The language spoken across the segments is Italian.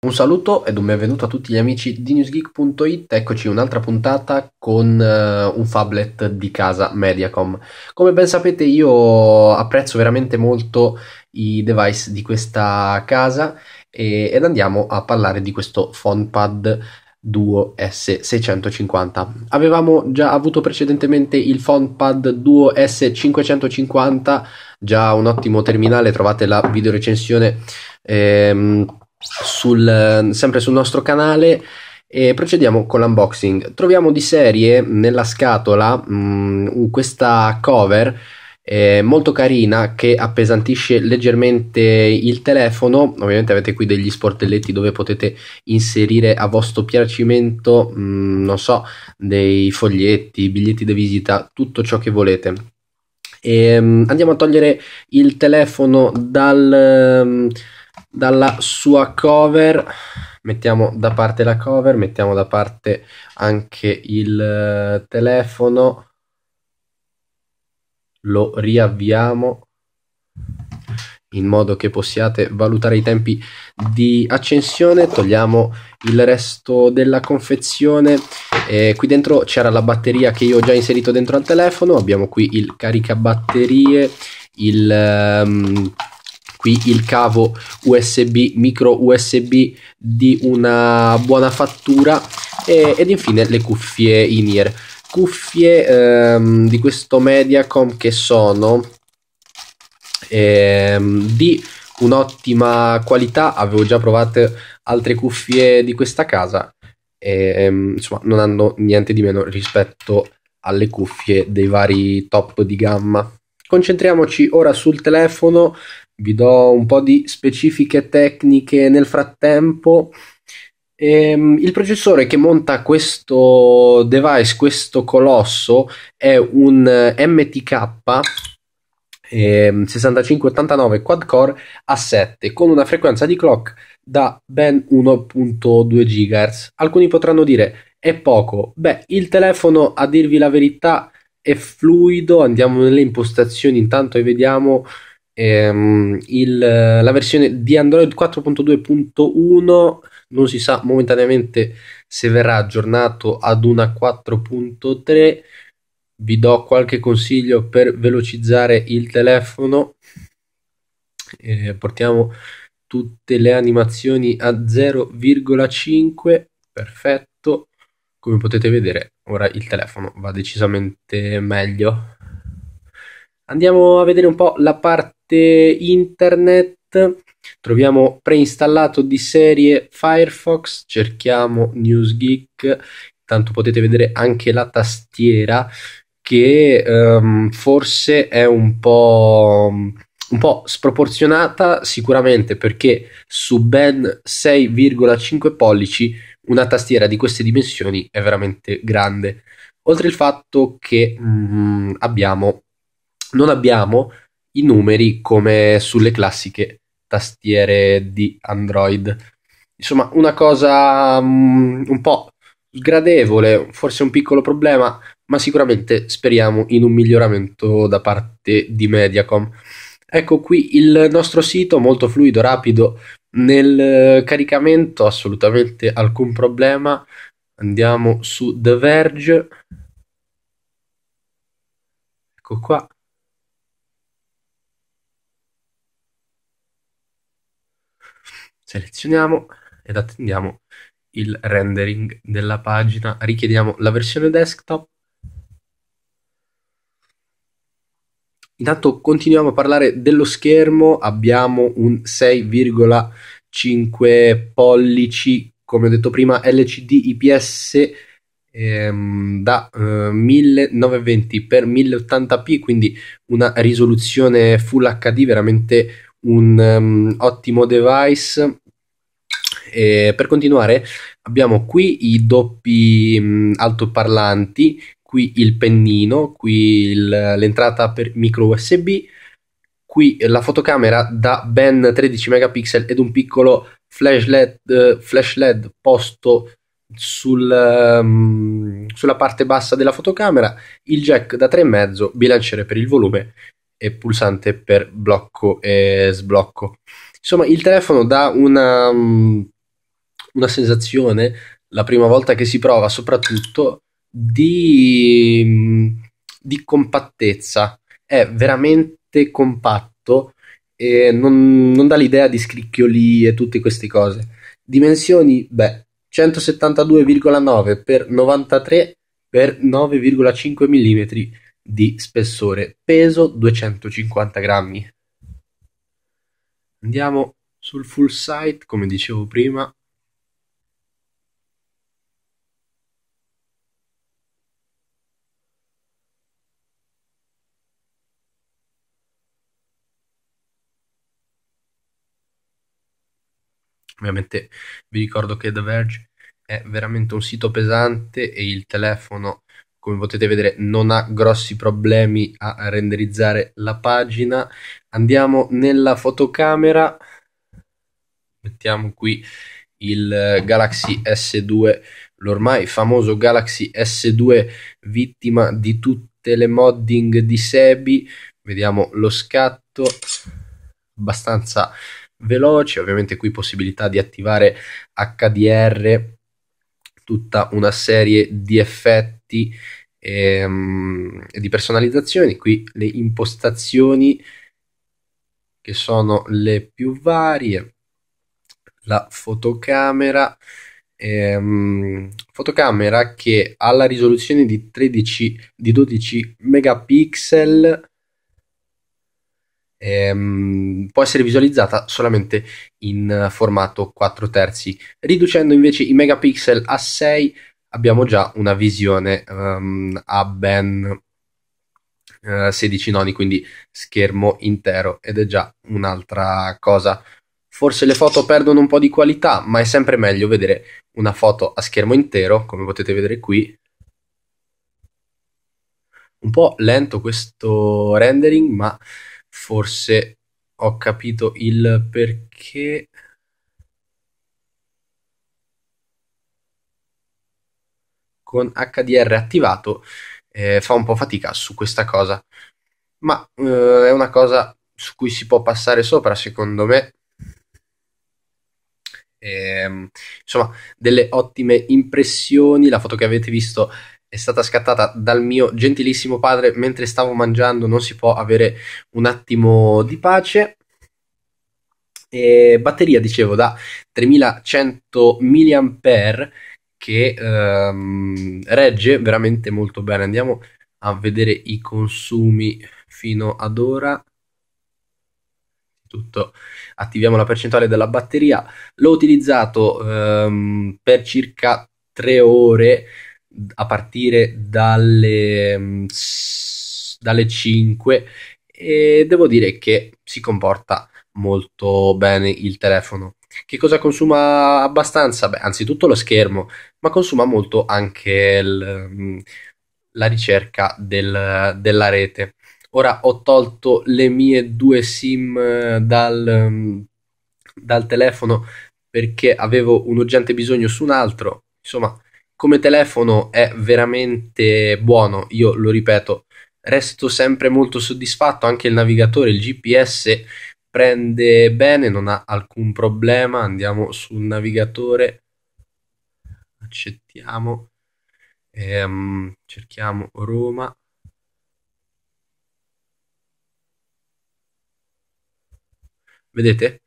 Un saluto ed un benvenuto a tutti gli amici di newsgeek.it, eccoci un'altra puntata con uh, un phablet di casa Mediacom. Come ben sapete io apprezzo veramente molto i device di questa casa e, ed andiamo a parlare di questo PhonePad Duo S650. Avevamo già avuto precedentemente il PhonePad Duo S550, già un ottimo terminale, trovate la videorecensione ehm, sul, ehm, sempre sul nostro canale e procediamo con l'unboxing. Troviamo di serie nella scatola mh, mm, uh, questa cover eh, molto carina che appesantisce leggermente il telefono. Ovviamente avete qui degli sportelletti dove potete inserire a vostro piacimento, mh, mm, non so, dei foglietti, biglietti di visita, tutto ciò che volete. E, ehm, mh, andiamo a togliere il telefono dal ehm, dalla sua cover mettiamo da parte la cover mettiamo da parte anche il eh, telefono lo riavviamo in modo che possiate valutare i tempi di accensione togliamo il resto della confezione eh, qui dentro c'era la batteria che io ho già inserito dentro al telefono abbiamo qui il caricabatterie il um, qui il cavo USB, micro USB di una buona fattura e, ed infine le cuffie in-ear. Cuffie ehm, di questo Mediacom che sono ehm, di un'ottima qualità, avevo già provato altre cuffie di questa casa ehm, insomma non hanno niente di meno rispetto alle cuffie dei vari top di gamma. Concentriamoci ora sul telefono vi do un po' di specifiche tecniche nel frattempo. Ehm, il processore che monta questo device, questo colosso, è un eh, MTK 6589 ehm, quad core A7 con una frequenza di clock da ben 1.2 GHz. Alcuni potranno dire è poco. Beh, il telefono, a dirvi la verità, è fluido. Andiamo nelle impostazioni intanto e vediamo ehm, il, la versione di Android 4.2.1 non si sa momentaneamente se verrà aggiornato ad una 4.3 vi do qualche consiglio per velocizzare il telefono eh, portiamo tutte le animazioni a 0,5 perfetto come potete vedere ora il telefono va decisamente meglio Andiamo a vedere un po' la parte internet. Troviamo preinstallato di serie Firefox, cerchiamo NewsGeek, tanto potete vedere anche la tastiera che um, forse è un po', un po' sproporzionata sicuramente perché su ben 6,5 pollici una tastiera di queste dimensioni è veramente grande oltre il fatto che mm, abbiamo non abbiamo i numeri come sulle classiche tastiere di Android. Insomma, una cosa um, un po' sgradevole, forse un piccolo problema, ma sicuramente speriamo in un miglioramento da parte di Mediacom. Ecco qui il nostro sito, molto fluido, rapido, nel caricamento assolutamente alcun problema. Andiamo su The Verge. Ecco qua. Selezioniamo ed attendiamo il rendering della pagina. Richiediamo la versione desktop. Intanto continuiamo a parlare dello schermo. Abbiamo un 6,5 pollici, come ho detto prima, LCD IPS ehm, da eh, 1920 x 1080p, quindi una risoluzione Full HD veramente un um, ottimo device e per continuare abbiamo qui i doppi mh, mm, altoparlanti, qui il pennino, qui il, l'entrata per micro USB, qui la fotocamera da ben 13 megapixel ed un piccolo flash LED, eh, flash LED posto sul, um, sulla parte bassa della fotocamera, il jack da 3,5, bilanciere per il volume e pulsante per blocco e sblocco. Insomma, il telefono dà una, mm, una sensazione, la prima volta che si prova soprattutto, di, di compattezza. È veramente compatto e non, non dà l'idea di scricchioli e tutte queste cose. Dimensioni, beh, 172,9 x 93 x 9,5 mm di spessore, peso 250 grammi. Andiamo sul full site, come dicevo prima, Ovviamente vi ricordo che The Verge è veramente un sito pesante e il telefono, come potete vedere, non ha grossi problemi a renderizzare la pagina. Andiamo nella fotocamera, mettiamo qui il Galaxy S2, l'ormai famoso Galaxy S2 vittima di tutte le modding di Sebi. Vediamo lo scatto, abbastanza veloci, ovviamente qui possibilità di attivare HDR, tutta una serie di effetti e, um, e di personalizzazioni, qui le impostazioni che sono le più varie, la fotocamera, ehm, fotocamera che ha la risoluzione di, 13, di 12 megapixel ehm, può essere visualizzata solamente in eh, formato 4 terzi. Riducendo invece i megapixel a 6 abbiamo già una visione um, a ben uh, 16 noni, quindi schermo intero ed è già un'altra cosa. Forse le foto perdono un po' di qualità, ma è sempre meglio vedere una foto a schermo intero, come potete vedere qui, un po' lento questo rendering, ma forse ho capito il perché. Con HDR attivato eh, fa un po' fatica su questa cosa, ma eh, è una cosa su cui si può passare sopra, secondo me. E, ehm, insomma, delle ottime impressioni. La foto che avete visto è stata scattata dal mio gentilissimo padre mentre stavo mangiando, non si può avere un attimo di pace. E batteria, dicevo, da 3100 mAh che ehm, regge veramente molto bene. Andiamo a vedere i consumi fino ad ora. Tutto. Attiviamo la percentuale della batteria. L'ho utilizzato ehm, per circa 3 ore a partire dalle, mm, dalle 5 e devo dire che si comporta molto bene il telefono. Che cosa consuma abbastanza? Beh, anzitutto lo schermo, ma consuma molto anche il, mm, la ricerca del, della rete. Ora ho tolto le mie due sim eh, dal, mm, dal telefono perché avevo un urgente bisogno su un altro. Insomma, come telefono è veramente buono, io lo ripeto, resto sempre molto soddisfatto, anche il navigatore, il GPS prende bene, non ha alcun problema, andiamo sul navigatore, accettiamo, ehm, cerchiamo Roma. Vedete?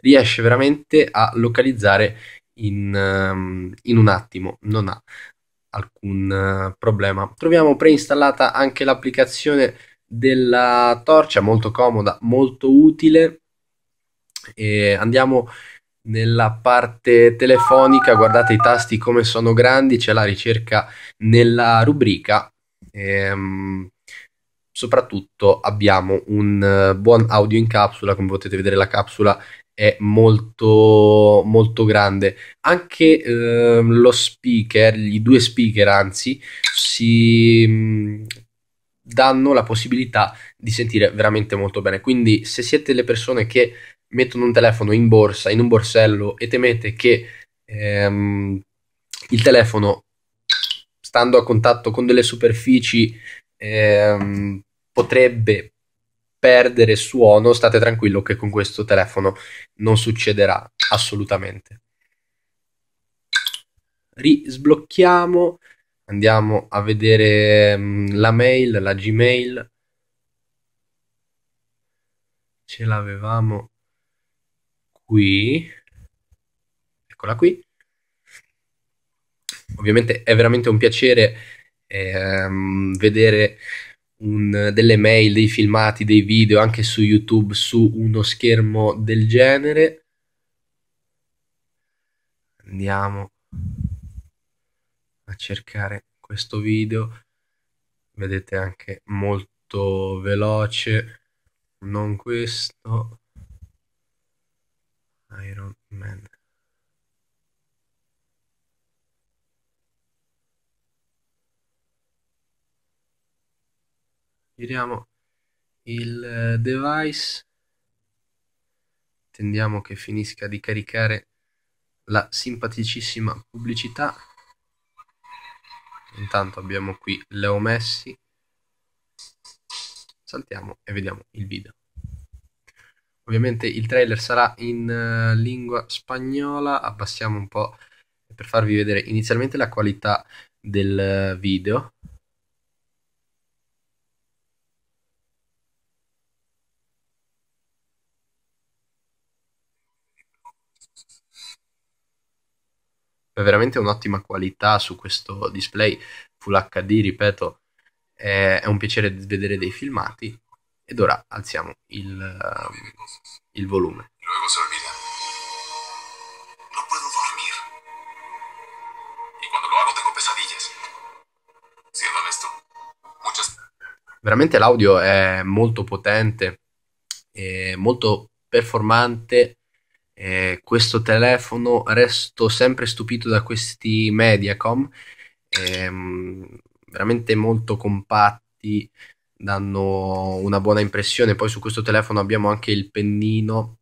Riesce veramente a localizzare in, ehm, in un attimo, non ha alcun eh, problema. Troviamo preinstallata anche l'applicazione della torcia, molto comoda, molto utile. E andiamo nella parte telefonica, guardate i tasti come sono grandi, c'è la ricerca nella rubrica. E, ehm, soprattutto abbiamo un eh, buon audio in capsula, come potete vedere la capsula è molto, molto grande. Anche eh, lo speaker, i due speaker anzi, si mm, danno la possibilità di sentire veramente molto bene. Quindi se siete le persone che mettono un telefono in borsa, in un borsello e temete che ehm, il telefono, stando a contatto con delle superfici, ehm, potrebbe perdere suono, state tranquillo che con questo telefono non succederà assolutamente. Risblocchiamo, andiamo a vedere mm, la mail, la Gmail. Ce l'avevamo qui. Eccola qui. Ovviamente è veramente un piacere ehm, vedere un, delle mail, dei filmati, dei video anche su YouTube su uno schermo del genere. Andiamo a cercare questo video. Vedete anche molto veloce. Non questo. Iron Man. giriamo il eh, device attendiamo che finisca di caricare la simpaticissima pubblicità intanto abbiamo qui Leo Messi saltiamo e vediamo il video ovviamente il trailer sarà in eh, lingua spagnola abbassiamo un po' per farvi vedere inizialmente la qualità del eh, video è veramente un'ottima qualità su questo display Full HD, ripeto, è, è un piacere vedere dei filmati. Ed ora alziamo il, um, il volume. Veramente l'audio è molto potente, e molto performante eh, questo telefono resto sempre stupito da questi Mediacom, ehm, veramente molto compatti, danno una buona impressione. Poi su questo telefono abbiamo anche il pennino,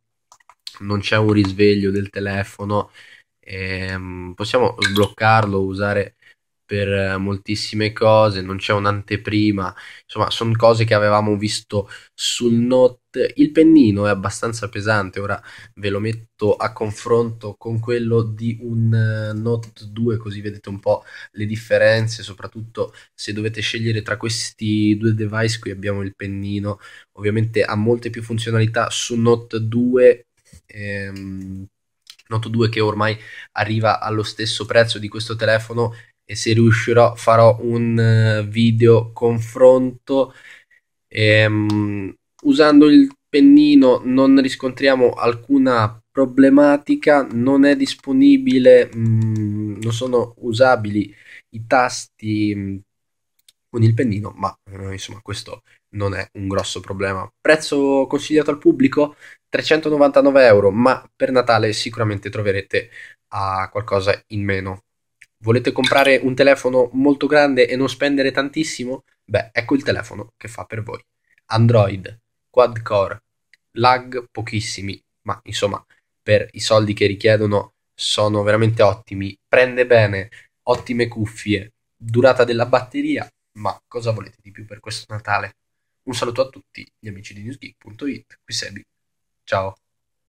non c'è un risveglio del telefono, ehm, possiamo sbloccarlo, usare per eh, moltissime cose, non c'è un'anteprima, insomma sono cose che avevamo visto sul Note. Il pennino è abbastanza pesante, ora ve lo metto a confronto con quello di un eh, Note 2 così vedete un po' le differenze, soprattutto se dovete scegliere tra questi due device, qui abbiamo il pennino, ovviamente ha molte più funzionalità su Note 2. Ehm, Note 2 che ormai arriva allo stesso prezzo di questo telefono e se riuscirò farò un eh, video confronto ehm, usando il pennino non riscontriamo alcuna problematica non è disponibile mh, mm, non sono usabili i tasti mh, mm, con il pennino ma eh, insomma questo non è un grosso problema prezzo consigliato al pubblico 399 euro ma per Natale sicuramente troverete a ah, qualcosa in meno Volete comprare un telefono molto grande e non spendere tantissimo? Beh, ecco il telefono che fa per voi. Android, quad core, lag pochissimi, ma insomma, per i soldi che richiedono sono veramente ottimi. Prende bene, ottime cuffie, durata della batteria, ma cosa volete di più per questo Natale? Un saluto a tutti gli amici di newsgeek.it, qui Sebi. Ciao.